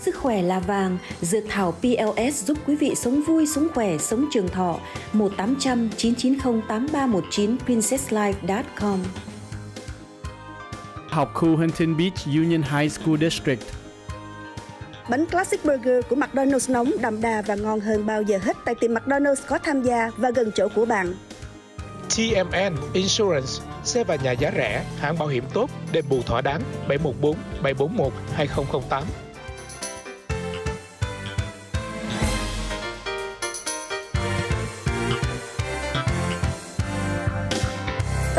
Sức khỏe là vàng, dược thảo PLS giúp quý vị sống vui, sống khỏe, sống trường thọ. 1800 990 8319 princesslife.com Học khu Huntington Beach Union High School District Bánh Classic Burger của McDonald's nóng, đậm đà và ngon hơn bao giờ hết tại tiệm McDonald's có tham gia và gần chỗ của bạn. TMN Insurance, xe và nhà giá rẻ, hãng bảo hiểm tốt, đền bù thỏa đáng 714 741 2008.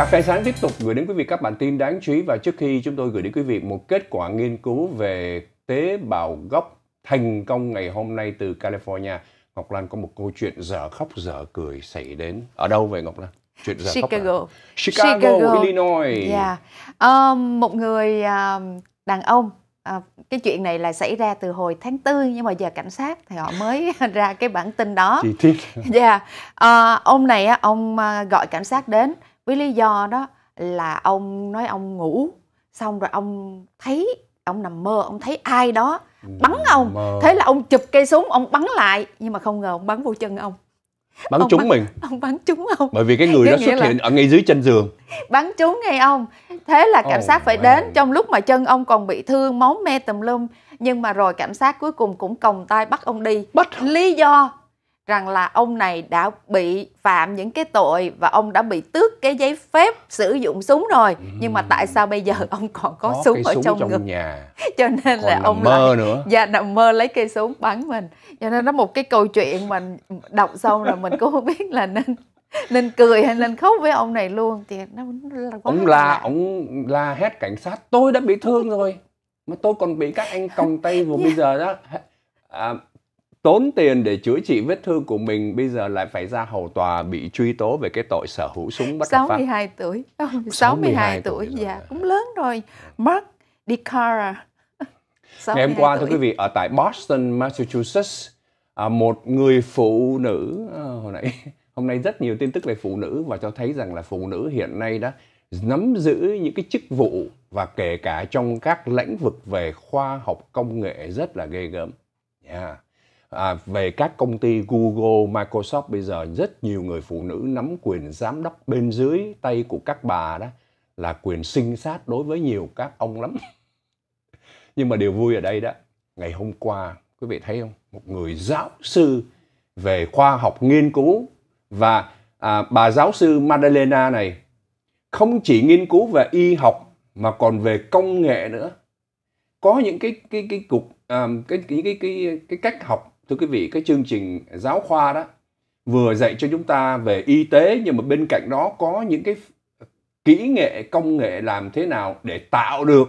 Cà phê sáng tiếp tục gửi đến quý vị các bản tin đáng chú ý và trước khi chúng tôi gửi đến quý vị một kết quả nghiên cứu về tế bào gốc thành công ngày hôm nay từ California. Ngọc Lan có một câu chuyện dở khóc dở cười xảy đến. Ở đâu vậy Ngọc Lan? Chuyện dở Chicago. Khóc à? Chicago, Chicago, Illinois. Yeah. Um, một người um, đàn ông À, cái chuyện này là xảy ra từ hồi tháng tư nhưng mà giờ cảnh sát thì họ mới ra cái bản tin đó. Chi tiết. Dạ, yeah. à, ông này ông à, gọi cảnh sát đến với lý do đó là ông nói ông ngủ xong rồi ông thấy ông nằm mơ ông thấy ai đó bắn ông mơ. thế là ông chụp cây súng ông bắn lại nhưng mà không ngờ ông bắn vô chân ông bắn trúng mình ông bắn trúng ông bởi vì cái người cái đó xuất là... hiện ở ngay dưới chân giường bắn trúng ngay ông thế là cảnh oh, sát phải man. đến trong lúc mà chân ông còn bị thương máu me tùm lum nhưng mà rồi cảnh sát cuối cùng cũng còng tay bắt ông đi bắt lý do rằng là ông này đã bị phạm những cái tội và ông đã bị tước cái giấy phép sử dụng súng rồi ừ. nhưng mà tại sao bây giờ ông còn có, có súng ở súng trong, trong nhà cho nên còn là ông mơ lại, nữa dạ nằm mơ lấy cây súng bắn mình cho nên nó một cái câu chuyện mình đọc xong là mình cũng không biết là nên nên cười hay nên khóc với ông này luôn thì nó là quá ông là ông la hét cảnh sát tôi đã bị thương rồi mà tôi còn bị các anh còng tay vừa dạ. bây giờ đó à, tốn tiền để chữa trị vết thương của mình bây giờ lại phải ra hầu tòa bị truy tố về cái tội sở hữu súng bất hợp pháp. 62 tuổi. Không, 62, 62 tuổi, dạ, cũng lớn rồi. Mark DiCara. Ngày hôm qua thưa quý vị ở tại Boston, Massachusetts, à, một người phụ nữ à, hồi nãy hôm nay rất nhiều tin tức về phụ nữ và cho thấy rằng là phụ nữ hiện nay đã nắm giữ những cái chức vụ và kể cả trong các lĩnh vực về khoa học công nghệ rất là ghê gớm. Yeah dạ à, về các công ty Google, Microsoft bây giờ rất nhiều người phụ nữ nắm quyền giám đốc bên dưới tay của các bà đó là quyền sinh sát đối với nhiều các ông lắm. Nhưng mà điều vui ở đây đó, ngày hôm qua quý vị thấy không? Một người giáo sư về khoa học nghiên cứu và à, bà giáo sư Madalena này không chỉ nghiên cứu về y học mà còn về công nghệ nữa. Có những cái cái cái cục um, à, cái, cái cái cái cái cách học thưa quý vị cái chương trình giáo khoa đó vừa dạy cho chúng ta về y tế nhưng mà bên cạnh đó có những cái kỹ nghệ công nghệ làm thế nào để tạo được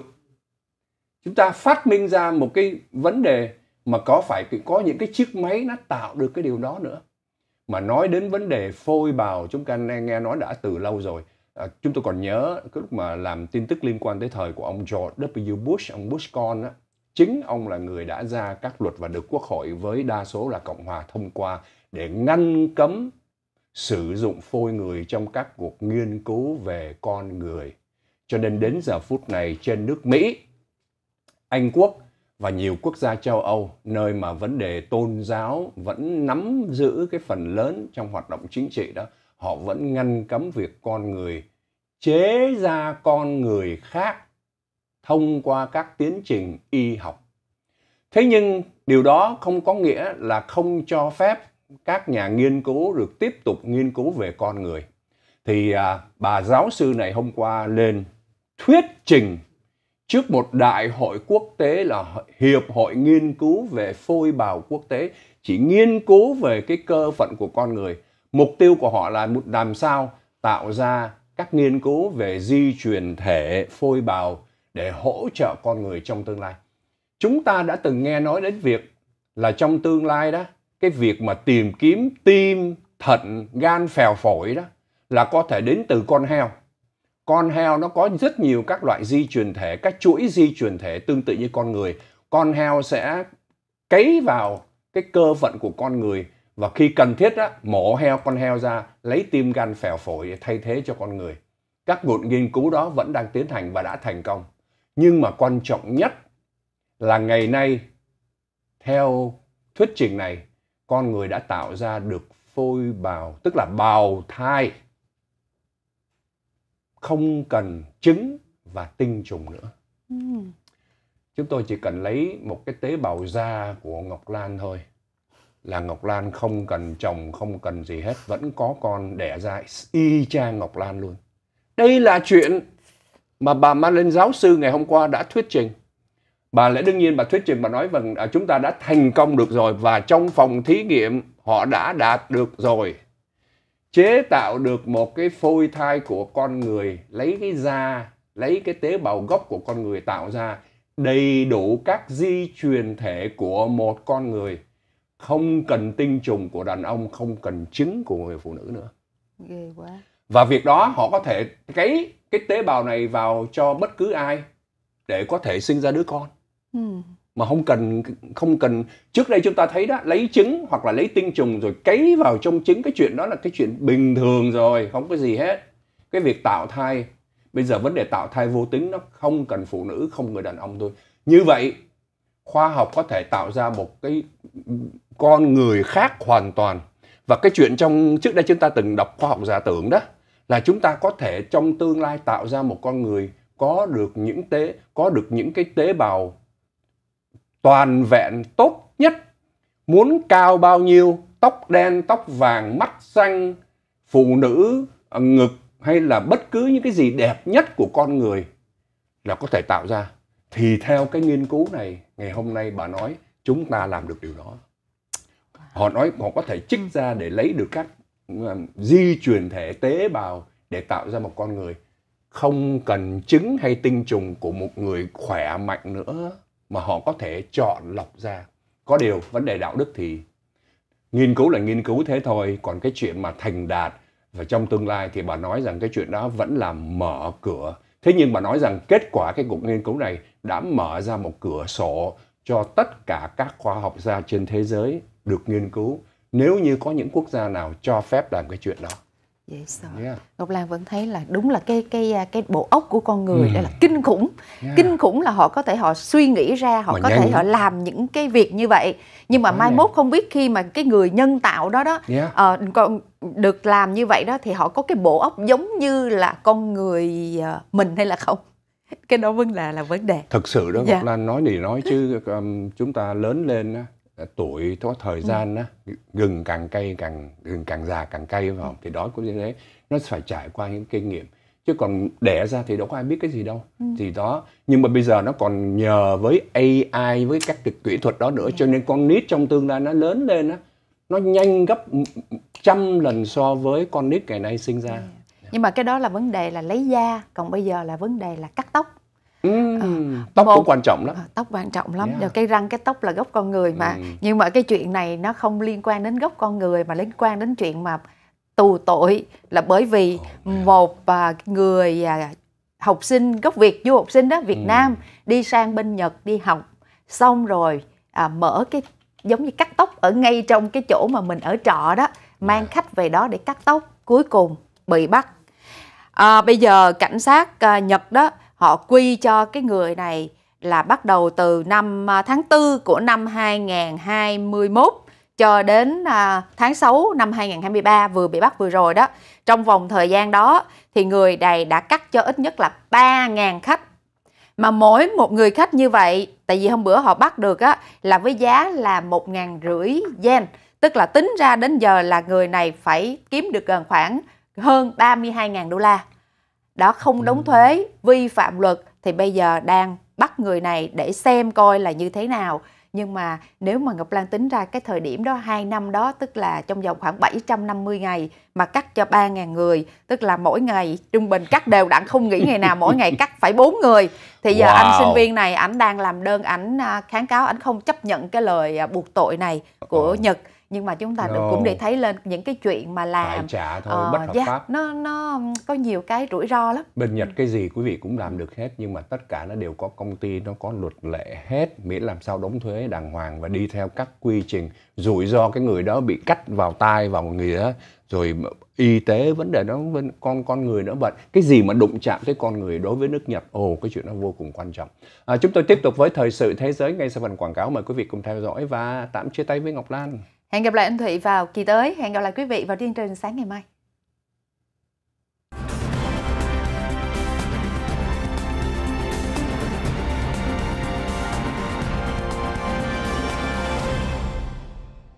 chúng ta phát minh ra một cái vấn đề mà có phải có những cái chiếc máy nó tạo được cái điều đó nữa mà nói đến vấn đề phôi bào chúng ta nghe nói đã từ lâu rồi à, chúng tôi còn nhớ cái lúc mà làm tin tức liên quan tới thời của ông George W. Bush ông Bush con á chính ông là người đã ra các luật và được quốc hội với đa số là cộng hòa thông qua để ngăn cấm sử dụng phôi người trong các cuộc nghiên cứu về con người. Cho nên đến giờ phút này trên nước Mỹ, Anh Quốc và nhiều quốc gia châu Âu nơi mà vấn đề tôn giáo vẫn nắm giữ cái phần lớn trong hoạt động chính trị đó, họ vẫn ngăn cấm việc con người chế ra con người khác thông qua các tiến trình y học. Thế nhưng điều đó không có nghĩa là không cho phép các nhà nghiên cứu được tiếp tục nghiên cứu về con người. Thì à, bà giáo sư này hôm qua lên thuyết trình trước một đại hội quốc tế là Hiệp hội Nghiên cứu về phôi bào quốc tế chỉ nghiên cứu về cái cơ phận của con người. Mục tiêu của họ là làm sao tạo ra các nghiên cứu về di truyền thể phôi bào để hỗ trợ con người trong tương lai. Chúng ta đã từng nghe nói đến việc là trong tương lai đó, cái việc mà tìm kiếm tim, thận, gan, phèo phổi đó là có thể đến từ con heo. Con heo nó có rất nhiều các loại di truyền thể, các chuỗi di truyền thể tương tự như con người. Con heo sẽ cấy vào cái cơ vận của con người và khi cần thiết á, mổ heo con heo ra lấy tim gan phèo phổi để thay thế cho con người các cuộc nghiên cứu đó vẫn đang tiến hành và đã thành công nhưng mà quan trọng nhất là ngày nay theo thuyết trình này con người đã tạo ra được phôi bào tức là bào thai không cần trứng và tinh trùng nữa. Ừ. Chúng tôi chỉ cần lấy một cái tế bào da của Ngọc Lan thôi là Ngọc Lan không cần chồng, không cần gì hết vẫn có con đẻ ra y chang Ngọc Lan luôn. Đây là chuyện mà bà Madeline giáo sư ngày hôm qua đã thuyết trình. Bà lẽ đương nhiên bà thuyết trình bà nói rằng à, chúng ta đã thành công được rồi và trong phòng thí nghiệm họ đã đạt được rồi. Chế tạo được một cái phôi thai của con người, lấy cái da, lấy cái tế bào gốc của con người tạo ra đầy đủ các di truyền thể của một con người. Không cần tinh trùng của đàn ông, không cần trứng của người phụ nữ nữa. Ghê quá và việc đó họ có thể cấy cái tế bào này vào cho bất cứ ai để có thể sinh ra đứa con ừ. mà không cần không cần trước đây chúng ta thấy đó lấy trứng hoặc là lấy tinh trùng rồi cấy vào trong trứng cái chuyện đó là cái chuyện bình thường rồi không có gì hết cái việc tạo thai bây giờ vấn đề tạo thai vô tính nó không cần phụ nữ không người đàn ông thôi như vậy khoa học có thể tạo ra một cái con người khác hoàn toàn và cái chuyện trong trước đây chúng ta từng đọc khoa học giả tưởng đó là chúng ta có thể trong tương lai tạo ra một con người có được những tế có được những cái tế bào toàn vẹn tốt nhất muốn cao bao nhiêu tóc đen tóc vàng mắt xanh phụ nữ ngực hay là bất cứ những cái gì đẹp nhất của con người là có thể tạo ra thì theo cái nghiên cứu này ngày hôm nay bà nói chúng ta làm được điều đó họ nói họ có thể trích ừ. ra để lấy được các ờ, di truyền thể tế bào để tạo ra một con người không cần trứng hay tinh trùng của một người khỏe mạnh nữa mà họ có thể chọn lọc ra có điều vấn đề đạo đức thì nghiên cứu là nghiên cứu thế thôi còn cái chuyện mà thành đạt và trong tương lai thì bà nói rằng cái chuyện đó vẫn là mở cửa thế nhưng bà nói rằng kết quả cái cuộc nghiên cứu này đã mở ra một cửa sổ cho tất cả các khoa học gia trên thế giới được nghiên cứu nếu như có những quốc gia nào cho phép làm cái chuyện đó vậy sao yeah. ngọc lan vẫn thấy là đúng là cái cái à, cái bộ óc của con người mm. Ừ. đây là kinh khủng yeah. kinh khủng là họ có thể họ suy nghĩ ra họ mà có thể họ làm những cái việc như vậy nhưng mà Quá mai nhanh. mốt không biết khi mà cái người nhân tạo đó đó yeah. uh, ờ, còn được làm như vậy đó thì họ có cái bộ óc giống như là con người ờ, mình hay là không cái đó vẫn là là vấn đề Thực sự đó ngọc yeah. lan nói thì nói chứ um, chúng ta lớn lên Ờ, tuổi có thời ừ. gian á gừng càng cay càng gừng càng già càng cay phải không ừ. thì đó cũng như thế nó phải trải qua những kinh nghiệm chứ còn đẻ ra thì đâu có ai biết cái gì đâu ừ. thì đó nhưng mà bây giờ nó còn nhờ với AI với các cái kỹ thuật đó nữa dạ. cho nên con nít trong tương lai nó lớn lên á nó nhanh gấp trăm lần so với con nít ngày nay sinh ra dạ. nhưng mà cái đó là vấn đề là lấy da còn bây giờ là vấn đề là cắt tóc Ừ, tóc một, cũng quan trọng lắm. Ờ, tóc quan trọng lắm. Yeah. Cái răng cái tóc là gốc con người mà. Ừ. Nhưng mà cái chuyện này nó không liên quan đến gốc con người mà liên quan đến chuyện mà tù tội là bởi vì oh, một à, người à, học sinh gốc Việt du học sinh đó Việt ừ. Nam đi sang bên Nhật đi học xong rồi à, mở cái giống như cắt tóc ở ngay trong cái chỗ mà mình ở trọ đó mang yeah. khách về đó để cắt tóc cuối cùng bị bắt à, bây giờ cảnh sát à, Nhật đó họ quy cho cái người này là bắt đầu từ năm à, tháng 4 của năm 2021 cho đến à, tháng 6 năm 2023 vừa bị bắt vừa rồi đó. Trong vòng thời gian đó thì người này đã cắt cho ít nhất là 3.000 khách. Mà mỗi một người khách như vậy, tại vì hôm bữa họ bắt được á là với giá là 1.500 yen, tức là tính ra đến giờ là người này phải kiếm được gần khoảng hơn 32.000 đô la đó không đóng ừ. thuế vi phạm luật thì bây giờ đang bắt người này để xem coi là như thế nào nhưng mà nếu mà Ngọc Lan tính ra cái thời điểm đó 2 năm đó tức là trong vòng khoảng 750 ngày mà cắt cho 3.000 người tức là mỗi ngày trung bình cắt đều đặn không nghỉ ngày nào mỗi ngày cắt phải 4 người thì giờ wow. anh sinh viên này ảnh đang làm đơn ảnh à, kháng cáo ảnh không chấp nhận cái lời à, buộc tội này của ờ. Nhật nhưng mà chúng ta no. cũng để thấy lên những cái chuyện mà làm Phải trả ờ, thôi, uh, bất hợp yeah, pháp. nó nó có nhiều cái rủi ro lắm bên nhật ừ. cái gì quý vị cũng làm được hết nhưng mà tất cả nó đều có công ty nó có luật lệ hết miễn làm sao đóng thuế đàng hoàng và đi theo các quy trình rủi ro cái người đó bị cắt vào tai vào người đó rồi y tế vấn đề nó con con người nó bệnh cái gì mà đụng chạm tới con người đối với nước Nhật ồ oh, cái chuyện nó vô cùng quan trọng à, chúng tôi tiếp tục với thời sự thế giới ngay sau phần quảng cáo mời quý vị cùng theo dõi và tạm chia tay với Ngọc Lan Hẹn gặp lại anh Thụy vào kỳ tới, hẹn gặp lại quý vị vào chương trình sáng ngày mai.